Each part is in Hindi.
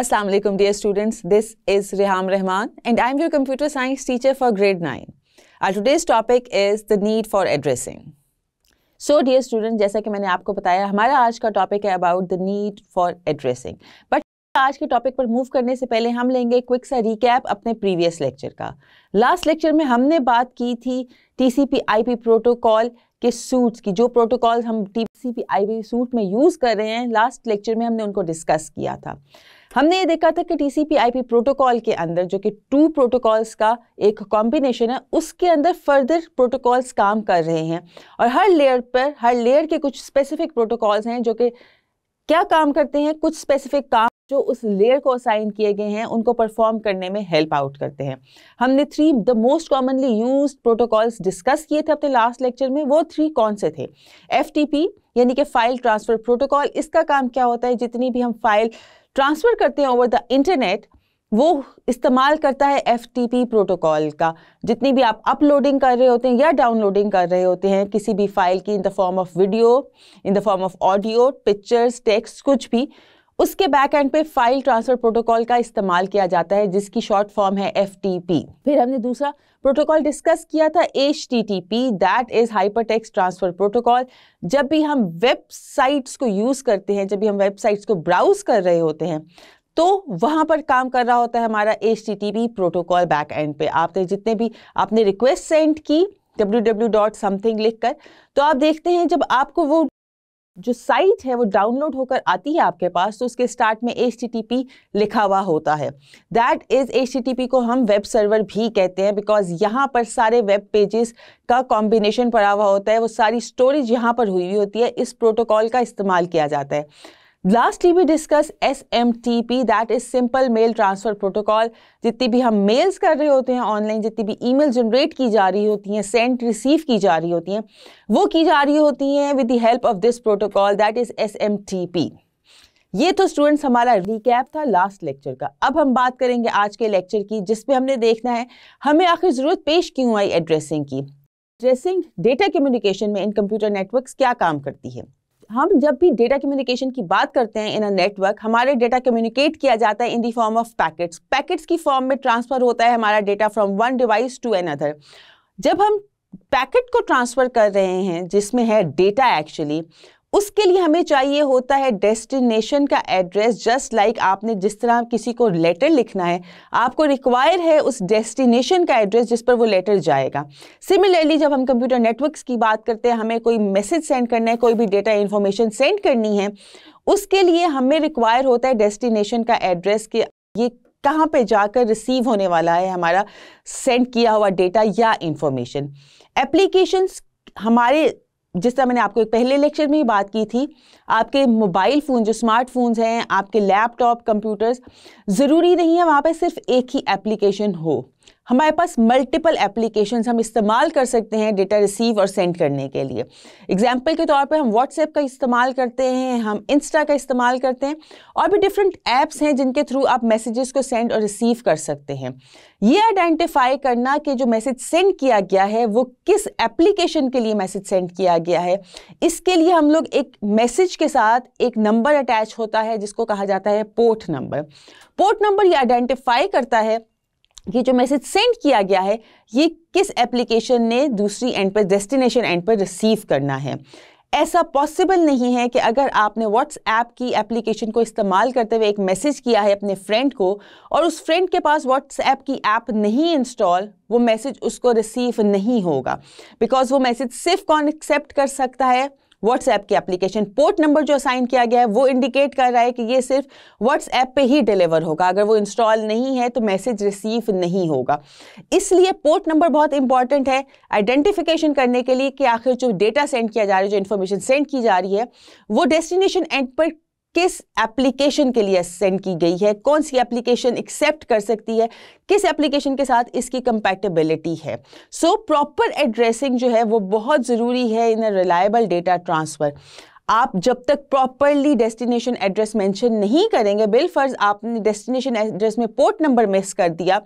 Assalamu alaikum dear students this is Riham Rahman and I'm your computer science teacher for grade 9 our today's topic is the need for addressing so dear student जैसा कि मैंने आपको बताया हमारा आज का टॉपिक है about the need for addressing but आज के टॉपिक पर मूव करने से पहले हम लेंगे क्विक सा रिकैप अपने प्रीवियस लेक्चर का लास्ट लेक्चर में हमने बात की थी टीसीपी प्रोटोकॉल के सूट की जो प्रोटोकॉल हम टीसीपी सूट में यूज़ कर रहे हैं लास्ट लेक्चर में हमने उनको डिस्कस किया था हमने ये देखा था कि पी प्रोटोकॉल के अंदर जो कि टू प्रोटोकॉल्स का एक कॉम्बिनेशन है उसके अंदर फर्दर प्रोटोकॉल्स काम कर रहे हैं और हर लेयर पर हर लेयर के कुछ स्पेसिफिक प्रोटोकॉल्स हैं जो कि क्या काम करते हैं कुछ स्पेसिफिक काम जो उस लेयर को असाइन किए गए हैं उनको परफॉर्म करने में हेल्प आउट करते हैं हमने three the most commonly use protocols discuss किए थे अपने लास्ट लेक्चर में वो थ्री कौन से थे एफ यानी कि फाइल ट्रांसफ़र प्रोटोकॉल इसका काम क्या होता है जितनी भी हम फाइल ट्रांसफ़र करते हैं ओवर द इंटरनेट वो इस्तेमाल करता है एफ प्रोटोकॉल का जितनी भी आप अपलोडिंग कर रहे होते हैं या डाउनलोडिंग कर रहे होते हैं किसी भी फाइल की in the form of video in the form of audio pictures text कुछ भी उसके बैक एंड पे फाइल ट्रांसफर प्रोटोकॉल का इस्तेमाल किया जाता है जिसकी शॉर्ट फॉर्म है एफ फिर हमने दूसरा प्रोटोकॉल डिस्कस किया था H T T P that is hypertext transfer protocol जब भी हम वेबसाइट्स को यूज़ करते हैं जब भी हम वेबसाइट्स को ब्राउज कर रहे होते हैं तो वहां पर काम कर रहा होता है हमारा H T T P protocol back end पे आपने जितने भी आपने रिक्वेस्ट सेंड की डब्ल्यू डब्ल्यू डॉट समथिंग लिख कर तो आप देखते हैं जब आपको वो जो साइट है वो डाउनलोड होकर आती है आपके पास तो उसके स्टार्ट में एच लिखा हुआ होता है दैट इज़ एच को हम वेब सर्वर भी कहते हैं बिकॉज यहाँ पर सारे वेब पेजेस का कॉम्बिनेशन पड़ा हुआ होता है वो सारी स्टोरेज यहाँ पर हुई हुई होती है इस प्रोटोकॉल का इस्तेमाल किया जाता है lastly we discuss S M T P that is simple mail transfer protocol जितनी भी हम मेल्स कर रहे होते हैं ऑनलाइन जितनी भी ई मेल जनरेट की जा रही होती हैं सेंड रिसीव की जा रही होती हैं वो की जा रही होती हैं with the help of this protocol that is S M T P ये तो स्टूडेंट्स हमारा रिकैप था लास्ट लेक्चर का अब हम बात करेंगे आज के लेक्चर की जिसपे हमने देखना है हमें आखिर ज़रूरत पेश क्यों आई एड्रेसिंग की एड्रेसिंग डेटा कम्युनिकेशन में इन कंप्यूटर नेटवर्क्स क्या काम करती है हम जब भी डेटा कम्युनिकेशन की बात करते हैं इन अ नेटवर्क हमारे डेटा कम्युनिकेट किया जाता है in the form of packets packets की फॉर्म में ट्रांसफर होता है हमारा data from one device to another जब हम पैकेट को ट्रांसफ़र कर रहे हैं जिसमें है डेटा एक्चुअली उसके लिए हमें चाहिए होता है डेस्टिनेशन का एड्रेस जस्ट लाइक आपने जिस तरह किसी को लेटर लिखना है आपको रिक्वायर है उस डेस्टिनेशन का एड्रेस जिस पर वो लेटर जाएगा सिमिलरली जब हम कंप्यूटर नेटवर्क्स की बात करते हैं हमें कोई मैसेज सेंड करना है कोई भी डेटा इन्फॉर्मेशन सेंड करनी है उसके लिए हमें रिक्वायर होता है डेस्टिनेशन का एड्रेस कि ये कहाँ पे जाकर रिसीव होने वाला है हमारा सेंड किया हुआ डेटा या इन्फॉर्मेशन एप्लीकेशंस हमारे जिस तरह मैंने आपको एक पहले लेक्चर में ही बात की थी आपके मोबाइल फ़ोन जो स्मार्टफोन्स हैं आपके लैपटॉप कंप्यूटर्स ज़रूरी नहीं है वहाँ पे सिर्फ एक ही एप्लीकेशन हो हमारे पास मल्टीपल एप्लीकेशंस हम इस्तेमाल कर सकते हैं डेटा रिसीव और सेंड करने के लिए एग्जाम्पल के तौर पर हम व्हाट्सएप का इस्तेमाल करते हैं हम इंस्टा का इस्तेमाल करते हैं और भी डिफरेंट ऐप्स हैं जिनके थ्रू आप मैसेजेस को सेंड और रिसीव कर सकते हैं ये आइडेंटिफाई करना कि जो मैसेज सेंड किया गया है वो किस एप्लीकेशन के लिए मैसेज सेंड किया गया है इसके लिए हम लोग एक मैसेज के साथ एक नंबर अटैच होता है जिसको कहा जाता है पोर्ट नंबर पोर्ट नंबर ये आइडेंटिफाई करता है कि जो मैसेज सेंड किया गया है ये किस एप्लीकेशन ने दूसरी एंड पर डेस्टिनेशन एंड पर रिसीव करना है ऐसा पॉसिबल नहीं है कि अगर आपने व्हाट्सएप की एप्लीकेशन को इस्तेमाल करते हुए एक मैसेज किया है अपने फ्रेंड को और उस फ्रेंड के पास व्हाट्सएप की ऐप नहीं इंस्टॉल वो मैसेज उसको रिसीव नहीं होगा बिकॉज वो मैसेज सिर्फ कौन एक्सेप्ट कर सकता है व्हाट्सएप की एप्लीकेशन पोर्ट नंबर जो असाइन किया गया है वो इंडिकेट कर रहा है कि ये सिर्फ व्हाट्सएप पे ही डिलीवर होगा अगर वो इंस्टॉल नहीं है तो मैसेज रिसीव नहीं होगा इसलिए पोर्ट नंबर बहुत इंपॉर्टेंट है आइडेंटिफिकेशन करने के लिए कि आखिर जो डेटा सेंड किया जा रहा है जो इन्फॉर्मेशन सेंड की जा रही है वो डेस्टिनेशन एंड पर किस एप्लीकेशन के लिए सेंड की गई है कौन सी एप्लीकेशन एक्सेप्ट कर सकती है किस एप्लीकेशन के साथ इसकी कंपैटिबिलिटी है सो प्रॉपर एड्रेसिंग जो है वो बहुत ज़रूरी है in a reliable data transfer आप जब तक प्रॉपरली डेस्टिनेशन एड्रेस मेंशन नहीं करेंगे बिल फर्ज आपने डेस्टिनेशन एड्रेस में पोर्ट नंबर मिस कर दिया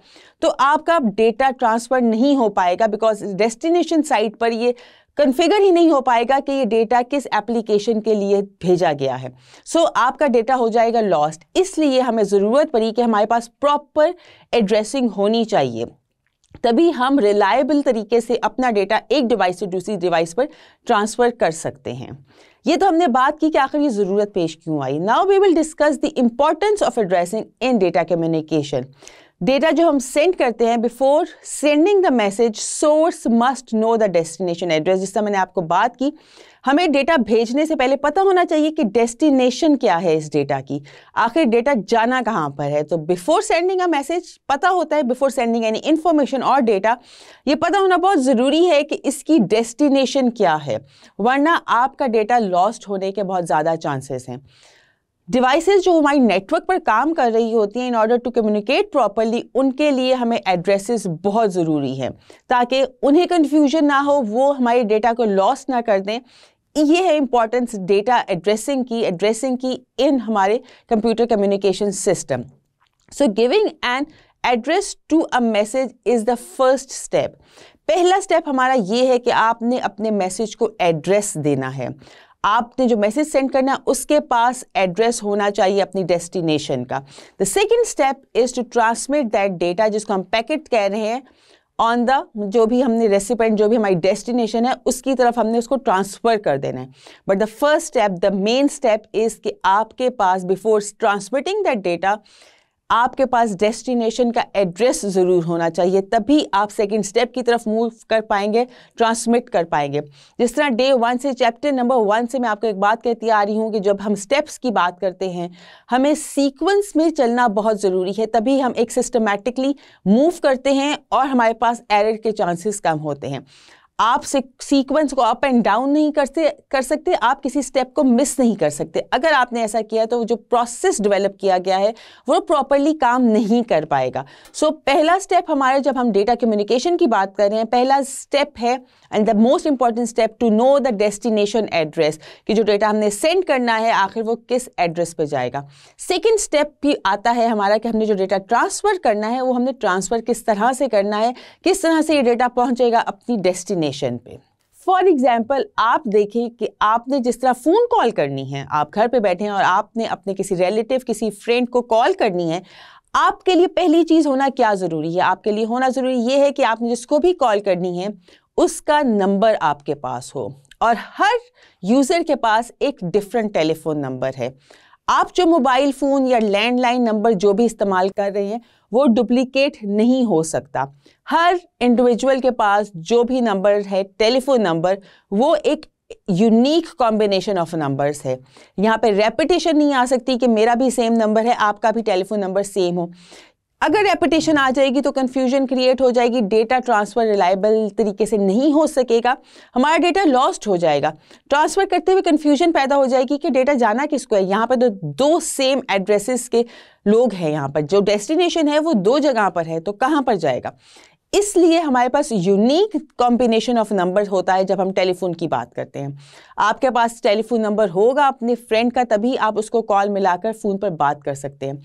तो आपका डेटा ट्रांसफ़र नहीं हो पाएगा बिकॉज डेस्टिनेशन साइट पर ये कन्फिगर ही नहीं हो पाएगा कि ये डेटा किस एप्लीकेशन के लिए भेजा गया है सो so, आपका डेटा हो जाएगा लॉस्ट इसलिए हमें ज़रूरत पड़ी कि हमारे पास प्रॉपर एड्रेसिंग होनी चाहिए तभी हम रिलायबल तरीके से अपना डेटा एक डिवाइस से दूसरी डिवाइस पर ट्रांसफ़र कर सकते हैं ये तो हमने बात की कि आखिर ये ज़रूरत पेश क्यों आई now we will discuss the importance of addressing in data communication data जो हम सेंड करते हैं before sending the message source must know the destination address जिस मैंने आपको बात की हमें डेटा भेजने से पहले पता होना चाहिए कि डेस्टिनेशन क्या है इस डेटा की आखिर डेटा जाना कहाँ पर है तो बिफोर सेंडिंग अ मैसेज पता होता है बिफोर सेंडिंग एनी इन्फॉर्मेशन और डेटा ये पता होना बहुत ज़रूरी है कि इसकी डेस्टिनेशन क्या है वरना आपका डेटा लॉस्ट होने के बहुत ज़्यादा चांसेस हैं डिवाइसेस जो हमारी नेटवर्क पर काम कर रही होती हैं in order to communicate properly उनके लिए हमें एड्रेसेस बहुत ज़रूरी हैं ताकि उन्हें कन्फ्यूजन ना हो वो हमारे डेटा को लॉस ना कर दें ये है इम्पॉर्टेंस डेटा एड्रेसिंग की एड्रेसिंग की इन हमारे computer communication system so giving an address to a message is the first step पहला स्टेप हमारा ये है कि आपने अपने मैसेज को एड्रेस देना है आपने जो मैसेज सेंड करना है उसके पास एड्रेस होना चाहिए अपनी डेस्टिनेशन का the second step is to transmit that data जिसको हम पैकेट कह रहे हैं ऑन द जो भी हमने रेसिपेंट जो भी हमारी डेस्टिनेशन है उसकी तरफ हमने उसको ट्रांसफ़र कर देना है but the first step the main step is कि आपके पास बिफोर ट्रांसमिटिंग दैट डेटा आपके पास डेस्टिनेशन का एड्रेस ज़रूर होना चाहिए तभी आप सेकंड स्टेप की तरफ मूव कर पाएंगे ट्रांसमिट कर पाएंगे जिस तरह डे वन से चैप्टर नंबर वन से मैं आपको एक बात कहती आ रही हूँ कि जब हम स्टेप्स की बात करते हैं हमें सीक्वेंस में चलना बहुत ज़रूरी है तभी हम एक सिस्टमेटिकली मूव करते हैं और हमारे पास एरर के चांसेस कम होते हैं आप सीक्वेंस को अप एंड डाउन नहीं करते कर सकते आप किसी स्टेप को मिस नहीं कर सकते अगर आपने ऐसा किया तो जो प्रोसेस डेवलप किया गया है वो प्रॉपरली काम नहीं कर पाएगा सो so, पहला स्टेप हमारे जब हम डेटा कम्युनिकेशन की बात कर रहे हैं पहला स्टेप है and the most important step to know the destination address कि जो डेटा हमने सेंड करना है आखिर वो किस एड्रेस पर जाएगा सेकेंड स्टेप भी आता है हमारा कि हमने जो डेटा ट्रांसफ़र करना है वो हमने ट्रांसफ़र किस तरह से करना है किस तरह से ये डेटा पहुँचेगा अपनी डेस्टिनेशन डेस्टिनेशन पे फॉर एग्जाम्पल आप देखें कि आपने जिस तरह फ़ोन कॉल करनी है आप घर पे बैठे हैं और आपने अपने किसी रिलेटिव किसी फ्रेंड को कॉल करनी है आपके लिए पहली चीज़ होना क्या ज़रूरी है आपके लिए होना ज़रूरी ये है कि आपने जिसको भी कॉल करनी है उसका नंबर आपके पास हो और हर यूज़र के पास एक डिफरेंट टेलीफोन नंबर है आप जो मोबाइल फ़ोन या लैंडलाइन नंबर जो भी इस्तेमाल कर रहे हैं वो डुप्लीकेट नहीं हो सकता हर इंडिविजुअल के पास जो भी नंबर है टेलीफोन नंबर वो एक यूनिक कॉम्बिनेशन ऑफ नंबर्स है यहाँ पे रेपिटेशन नहीं आ सकती कि मेरा भी सेम नंबर है आपका भी टेलीफोन नंबर सेम हो अगर रेपिटेशन आ जाएगी तो कन्फ्यूजन क्रिएट हो जाएगी डेटा ट्रांसफ़र रिलायबल तरीके से नहीं हो सकेगा हमारा डेटा लॉस्ट हो जाएगा ट्रांसफ़र करते हुए कन्फ्यूजन पैदा हो जाएगी कि डेटा जाना किसको है यहाँ पर तो दो सेम एड्रेसेस के लोग हैं यहाँ पर जो डेस्टिनेशन है वो दो जगह पर है तो कहाँ पर जाएगा इसलिए हमारे पास यूनिक कॉम्बिनेशन ऑफ नंबर होता है जब हम टेलीफोन की बात करते हैं आपके पास टेलीफोन नंबर होगा अपने फ्रेंड का तभी आप उसको कॉल मिलाकर फ़ोन पर बात कर सकते हैं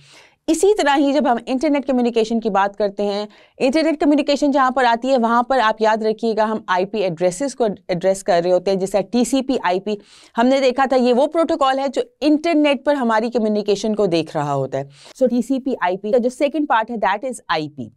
इसी तरह ही जब हम इंटरनेट कम्युनिकेशन की बात करते हैं इंटरनेट कम्युनिकेशन जहाँ पर आती है वहाँ पर आप याद रखिएगा हम आईपी एड्रेसेस को एड्रेस कर रहे होते हैं जैसे टीसीपी आईपी हमने देखा था ये वो प्रोटोकॉल है जो इंटरनेट पर हमारी कम्युनिकेशन को देख रहा होता है सो टीसीपी आईपी का जो सेकेंड पार्ट है that is P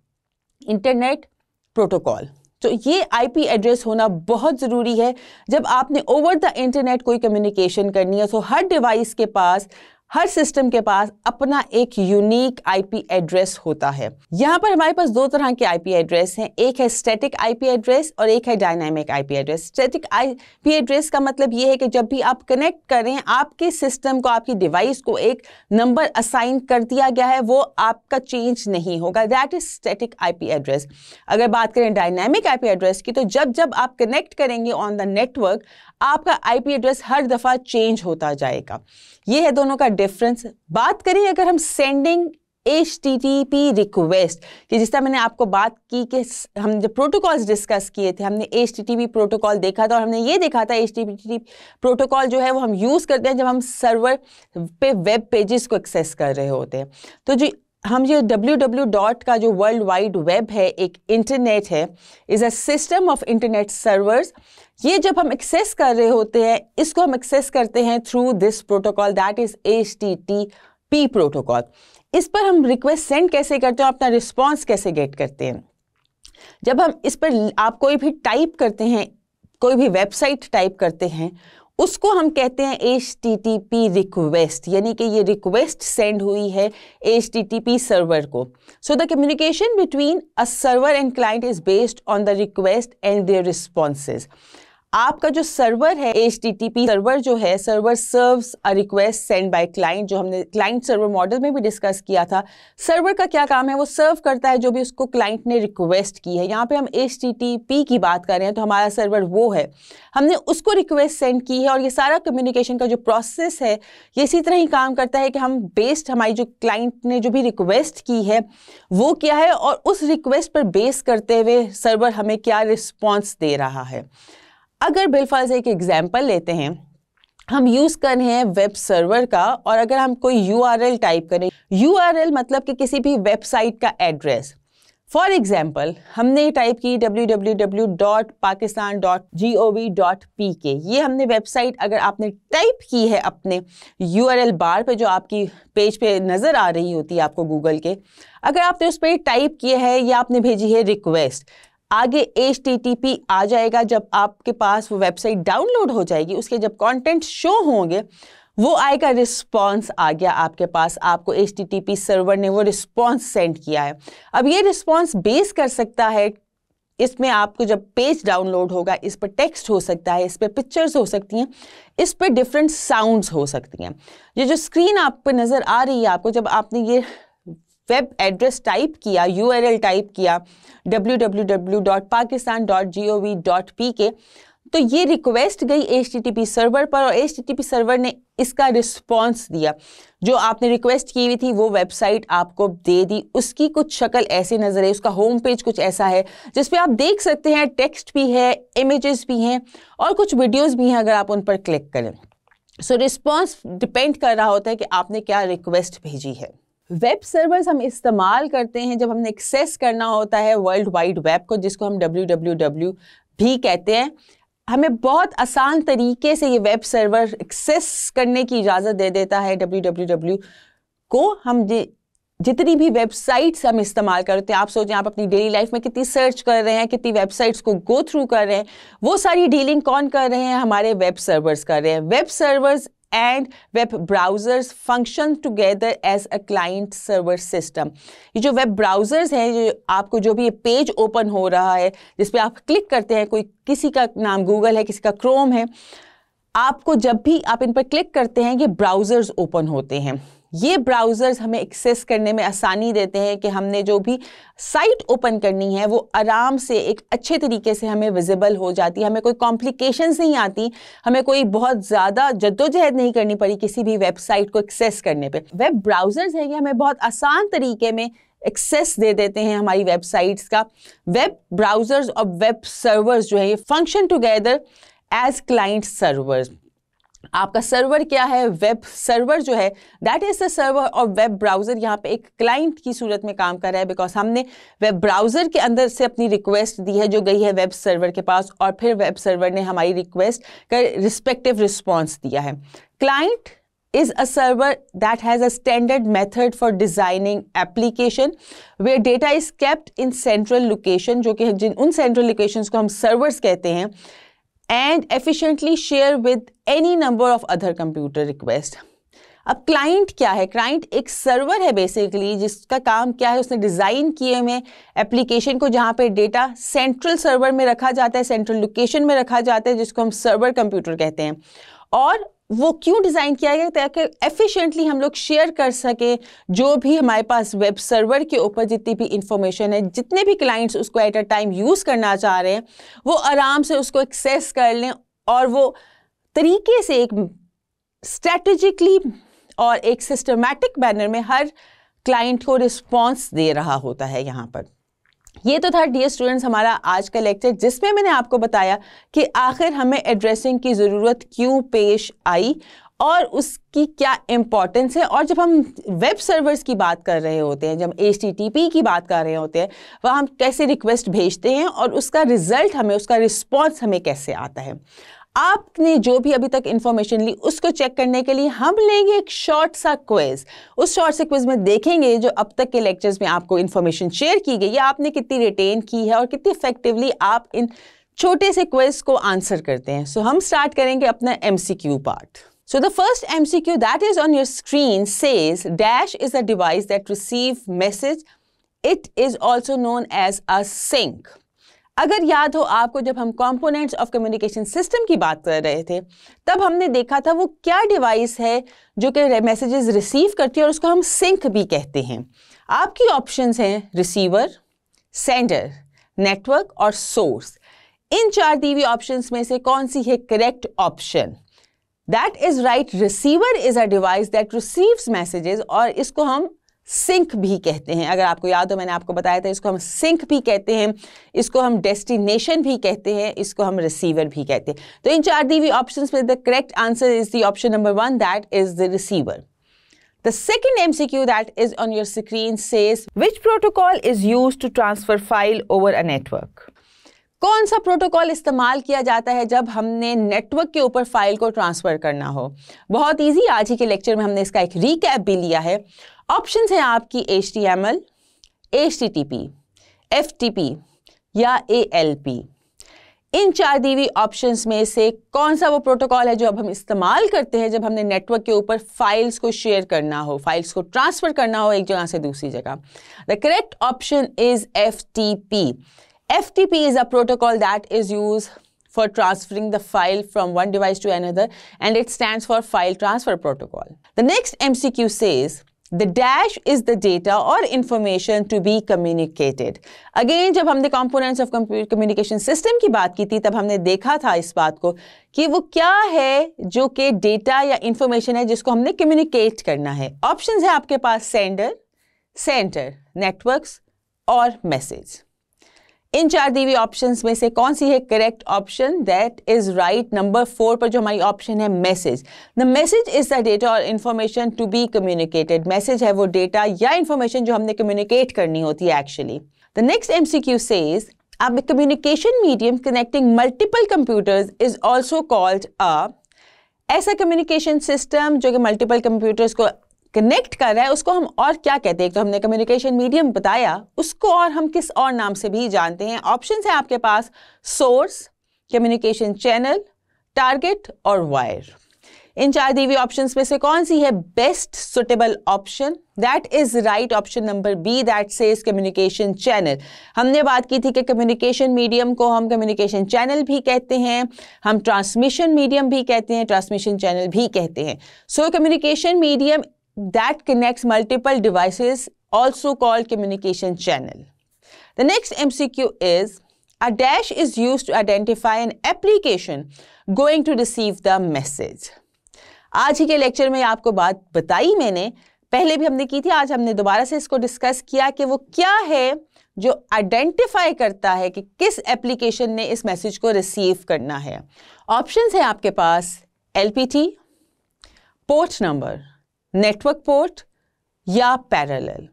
internet protocol तो ये आईपी एड्रेस होना बहुत ज़रूरी है जब आपने ओवर द इंटरनेट कोई कम्युनिकेशन करनी है सो हर डिवाइस के पास हर सिस्टम के पास अपना एक यूनिक आईपी एड्रेस होता है यहाँ पर हमारे पास दो तरह के आईपी एड्रेस हैं एक है स्टैटिक आईपी एड्रेस और एक है dynamic IP address static IP address का मतलब ये है कि जब भी आप कनेक्ट करें आपके सिस्टम को आपकी डिवाइस को एक नंबर असाइन कर दिया गया है वो आपका चेंज नहीं होगा that is static I address अगर बात करें डायनामिक आई एड्रेस की तो जब जब आप कनेक्ट करेंगे ऑन द नेटवर्क आपका आई एड्रेस हर दफ़ा चेंज होता जाएगा ये है दोनों का डिफरेंस बात करें अगर हम sending H T T P request कि जिस तरह मैंने आपको बात की कि हम जो प्रोटोकॉल्स डिस्कस किए थे हमने H T T P protocol देखा था और हमने ये देखा था एच टी टी प्रोटोकॉल जो है वो हम यूज़ करते हैं जब हम सर्वर पे वेब पेजेस को एक्सेस कर रहे होते हैं तो जो हम ये डब्ल्यू डब्ल्यू डॉट का जो वर्ल्ड वाइड वेब है एक इंटरनेट है is a system of internet servers ये जब हम एक्सेस कर रहे होते हैं इसको हम एक्सेस करते हैं through this protocol that is H T T P protocol इस पर हम रिक्वेस्ट सेंड कैसे करते हैं अपना रिस्पॉन्स कैसे गेट करते हैं जब हम इस पर आप कोई भी टाइप करते हैं कोई भी वेबसाइट टाइप करते हैं उसको हम कहते हैं H T T P request यानी कि ये रिक्वेस्ट सेंड हुई है H T T P server को so the communication between a server and client is based on the request and their responses आपका जो सर्वर है एच सर्वर जो है server serves a request send by client जो हमने क्लाइंट सर्वर मॉडल में भी डिस्कस किया था सर्वर का क्या काम है वो सर्व करता है जो भी उसको क्लाइंट ने रिक्वेस्ट की है यहाँ पे हम एच की बात कर रहे हैं तो हमारा सर्वर वो है हमने उसको रिक्वेस्ट सेंड की है और ये सारा कम्युनिकेशन का जो प्रोसेस है ये इसी तरह ही काम करता है कि हम बेस्ड हमारी जो क्लाइंट ने जो भी रिक्वेस्ट की है वो क्या है और उस रिक्वेस्ट पर बेस करते हुए सर्वर हमें क्या रिस्पॉन्स दे रहा है अगर बिलफाज एक एग्जाम्पल लेते हैं हम यूज़ कर रहे हैं वेब सर्वर का और अगर हम कोई यू टाइप करें यू मतलब कि किसी भी वेबसाइट का एड्रेस फॉर एग्जाम्पल हमने टाइप की www.pakistan.gov.pk ये हमने वेबसाइट अगर आपने टाइप की है अपने यू बार पे जो आपकी पेज पे नज़र आ रही होती है आपको गूगल के अगर आपने उस पर टाइप किया है या आपने भेजी है रिक्वेस्ट आगे एच आ जाएगा जब आपके पास वो वेबसाइट डाउनलोड हो जाएगी उसके जब कंटेंट शो होंगे वो आएगा रिस्पॉन्स आ गया आपके पास आपको एच सर्वर ने वो रिस्पॉन्स सेंड किया है अब ये रिस्पॉन्स बेस कर सकता है इसमें आपको जब पेज डाउनलोड होगा इस पर टेक्स्ट हो सकता है इस पर पिक्चर्स हो सकती हैं इस पर डिफरेंट साउंड्स हो सकती हैं ये जो स्क्रीन आप पर नज़र आ रही है आपको जब आपने ये वेब एड्रेस टाइप किया यू टाइप किया W W W dot Pakistan dot G O V dot P K तो ये रिक्वेस्ट गई H T T P server पर और H T T P server ने इसका रिस्पॉन्स दिया जो आपने रिक्वेस्ट की हुई थी वो वेबसाइट आपको दे दी उसकी कुछ शक्ल ऐसे नज़र है उसका होम पेज कुछ ऐसा है जिस आप देख सकते हैं टेक्स्ट भी है इमेजेस भी हैं और कुछ वीडियोस भी हैं अगर आप उन पर क्लिक करें सो रिस्पॉन्स डिपेंड कर रहा होता है कि आपने क्या रिक्वेस्ट भेजी है वेब सर्वर्स हम इस्तेमाल करते हैं जब हमने एक्सेस करना होता है वर्ल्ड वाइड वेब को जिसको हम डब्ल्यू भी कहते हैं हमें बहुत आसान तरीके से ये वेब सर्वर एक्सेस करने की इजाज़त दे देता है डब्ल्यू को हम जितनी भी वेबसाइट्स हम इस्तेमाल करते हैं आप सोचें आप अपनी डेली लाइफ में कितनी सर्च कर रहे हैं कितनी वेबसाइट्स को गो थ्रू कर रहे हैं वो सारी डीलिंग कौन कर रहे हैं हमारे वेब सर्वर्स कर रहे हैं web servers and web browsers function together as a client server system ये जो वेब ब्राउज़र्स हैं ये आपको जो भी पेज ओपन हो रहा है जिस पर आप क्लिक करते हैं कोई किसी का नाम गूगल है किसी का क्रोम है आपको जब भी आप इन पर क्लिक करते हैं ये ब्राउज़र्स ओपन होते हैं ये ब्राउज़र्स हमें एक्सेस करने में आसानी देते हैं कि हमने जो भी साइट ओपन करनी है वो आराम से एक अच्छे तरीके से हमें विजिबल हो जाती है हमें कोई कॉम्प्लिकेशन नहीं आती हमें कोई बहुत ज़्यादा जद्दोजहद नहीं करनी पड़ी किसी भी वेबसाइट को एक्सेस करने पे वेब ब्राउज़र्स हैं ये हमें बहुत आसान तरीके में एक्सेस दे देते हैं हमारी वेबसाइट्स का वेब ब्राउज़र्स और वेब सर्वर्स जो है ये function together as client servers आपका सर्वर क्या है वेब सर्वर जो है दैट इज़ द सर्वर और वेब ब्राउज़र यहाँ पे एक क्लाइंट की सूरत में काम कर रहा है बिकॉज हमने वेब ब्राउज़र के अंदर से अपनी रिक्वेस्ट दी है जो गई है वेब सर्वर के पास और फिर वेब सर्वर ने हमारी रिक्वेस्ट का रिस्पेक्टिव रिस्पॉन्स दिया है client is a server that has a standard method for designing application where data is kept in central location जो कि जिन उन central locations को हम servers कहते हैं and efficiently share with any number of other computer request अब क्लाइंट क्या है क्लाइंट एक सर्वर है बेसिकली जिसका काम क्या है उसने डिज़ाइन किए हुए एप्लीकेशन को जहाँ पे डेटा सेंट्रल सर्वर में रखा जाता है सेंट्रल लोकेशन में रखा जाता है जिसको हम सर्वर कंप्यूटर कहते हैं और वो क्यों डिज़ाइन किया गया ताकि एफिशिएंटली हम लोग शेयर कर सकें जो भी हमारे पास वेब सर्वर के ऊपर जितनी भी इंफॉर्मेशन है जितने भी क्लाइंट्स उसको एट अ टाइम यूज़ करना चाह रहे हैं वो आराम से उसको एक्सेस कर लें और वो तरीके से एक स्ट्रेटजिकली और एक सिस्टमेटिक बैनर में हर क्लाइंट को रिस्पॉन्स दे रहा होता है यहाँ पर ये तो था डियर स्टूडेंट्स हमारा आज का लेक्चर जिसमें मैंने आपको बताया कि आखिर हमें एड्रेसिंग की ज़रूरत क्यों पेश आई और उसकी क्या इम्पॉर्टेंस है और जब हम वेब सर्वर्स की बात कर रहे होते हैं जब एच की बात कर रहे होते हैं वह हम कैसे रिक्वेस्ट भेजते हैं और उसका रिज़ल्ट हमें उसका रिस्पॉन्स हमें कैसे आता है आपने जो भी अभी तक इन्फॉर्मेशन ली उसको चेक करने के लिए हम लेंगे एक शॉर्ट सा क्विज उस शॉर्ट से क्विज में देखेंगे जो अब तक के लेक्चर्स में आपको इन्फॉर्मेशन शेयर की गई या आपने कितनी रिटेन की है और कितनी इफेक्टिवली आप इन छोटे से क्वेज को आंसर करते हैं सो so, हम स्टार्ट करेंगे अपना M part so first M C Q that is on your screen says dash is a device that receive message it is also known as a sink अगर याद हो आपको जब हम कंपोनेंट्स ऑफ कम्युनिकेशन सिस्टम की बात कर रहे थे तब हमने देखा था वो क्या डिवाइस है जो कि मैसेजेस रिसीव करती है और उसको हम सिंक भी कहते हैं आपकी ऑप्शंस हैं रिसीवर सेंडर नेटवर्क और सोर्स इन चार दीवी ऑप्शंस में से कौन सी है correct option that is right receiver is a device that receives messages और इसको हम सिंक भी कहते हैं अगर आपको याद हो मैंने आपको बताया था इसको हम सिंक भी कहते हैं इसको हम डेस्टिनेशन भी कहते हैं इसको हम रिसीवर भी कहते हैं तो इन चार दी ऑप्शन में the correct answer is the option number one that is the receiver M C Q that is on your screen says which protocol is use to transfer file over a network कौन सा प्रोटोकॉल इस्तेमाल किया जाता है जब हमने नेटवर्क के ऊपर फाइल को ट्रांसफ़र करना हो बहुत इजी आज ही के लेक्चर में हमने इसका एक रीकैप भी लिया है ऑप्शन हैं आपकी H T M L H T T P F T P या ए एल पी इन चार दी हुई ऑप्शन में से कौन सा वो प्रोटोकॉल है जो अब हम इस्तेमाल करते हैं जब हमने नेटवर्क के ऊपर फाइल्स को शेयर करना हो फाइल्स को ट्रांसफ़र करना हो एक जगह से दूसरी जगह the correct option is F T P F T P is a protocol that is use for transferring the file from one device to another and it stand for file transfer protocol the next M C Q says the dash is the data और information to be communicated again जब हमने components of कम्युनिकेशन सिस्टम की बात की थी तब हमने देखा था इस बात को कि वो क्या है जो कि डेटा या इंफॉर्मेशन है जिसको हमने कम्युनिकेट करना है ऑप्शन है आपके पास सेंडर सेंटर networks और मैसेज इन चार दी हुई ऑप्शन में से कौन सी है correct option that is right number four पर जो हमारी ऑप्शन है message the message is the data और information to be communicated message है वो डेटा या इन्फॉर्मेशन जो हमने कम्युनिकेट करनी होती है actually the next M C Q says communication medium connecting multiple multiple is also called a ऐसा कम्युनिकेशन सिस्टम जो कि मल्टीपल कंप्यूटर्स को कनेक्ट कर रहा है उसको हम और क्या कहते हैं तो हमने कम्युनिकेशन मीडियम बताया उसको और हम किस और नाम से भी जानते हैं ऑप्शन है आपके पास सोर्स कम्युनिकेशन चैनल टारगेट और वायर इन चार दीवी ऑप्शन में से कौन सी है best suitable option that is right option number B that says communication channel हमने बात की थी कि कम्युनिकेशन मीडियम को हम कम्युनिकेशन चैनल भी कहते हैं हम ट्रांसमिशन मीडियम भी कहते हैं ट्रांसमिशन चैनल भी कहते हैं so communication medium that connects multiple devices also called communication channel. The next MCQ is a dash is used to identify an application going to receive the message. aaj ही के लेक्चर में आपको बात बताई मैंने पहले भी हमने की थी आज हमने दोबारा से इसको डिस्कस किया कि वो क्या है जो आइडेंटिफाई करता है कि किस एप्लीकेशन ने इस मैसेज को रिसीव करना है ऑप्शंस हैं आपके पास LPT, port number network port या पैरेलल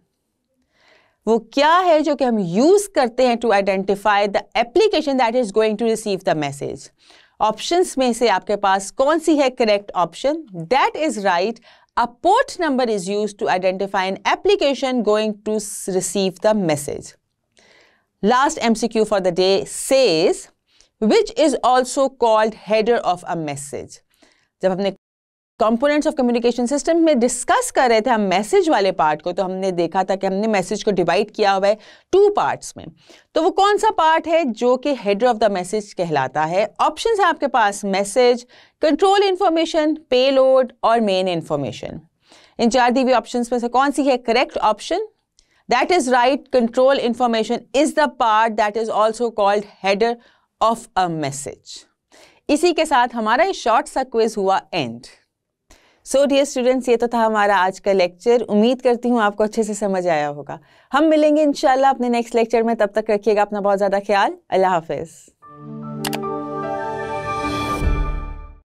वो क्या है जो कि हम यूज करते हैं to identify the application that is going to receive the message options में से आपके पास कौन सी है correct option that is right a port number is use to identify an application going to receive the message last MCQ for the day says which is also called header of a message जब हमने कंपोनेंट्स ऑफ कम्युनिकेशन सिस्टम में डिस्कस कर रहे थे हम मैसेज वाले पार्ट को तो हमने देखा था कि हमने मैसेज को डिवाइड किया हुआ है टू पार्ट्स में तो वो कौन सा पार्ट है जो कि हेडर ऑफ द मैसेज कहलाता है ऑप्शन है आपके पास message control information payload और मेन इन्फॉर्मेशन इन चार दी हुई ऑप्शन में से कौन सी है correct option that is right control information is the part that is also called header of a message इसी के साथ हमारा ये शॉर्ट सा हुआ एंड सो डियर स्टूडेंट्स ये तो था हमारा आज का लेक्चर उम्मीद करती हूँ आपको अच्छे से समझ आया होगा हम मिलेंगे इंशाल्लाह अपने नेक्स्ट लेक्चर में तब तक रखिएगा अपना बहुत ज़्यादा ख्याल अल्लाह हाफिज़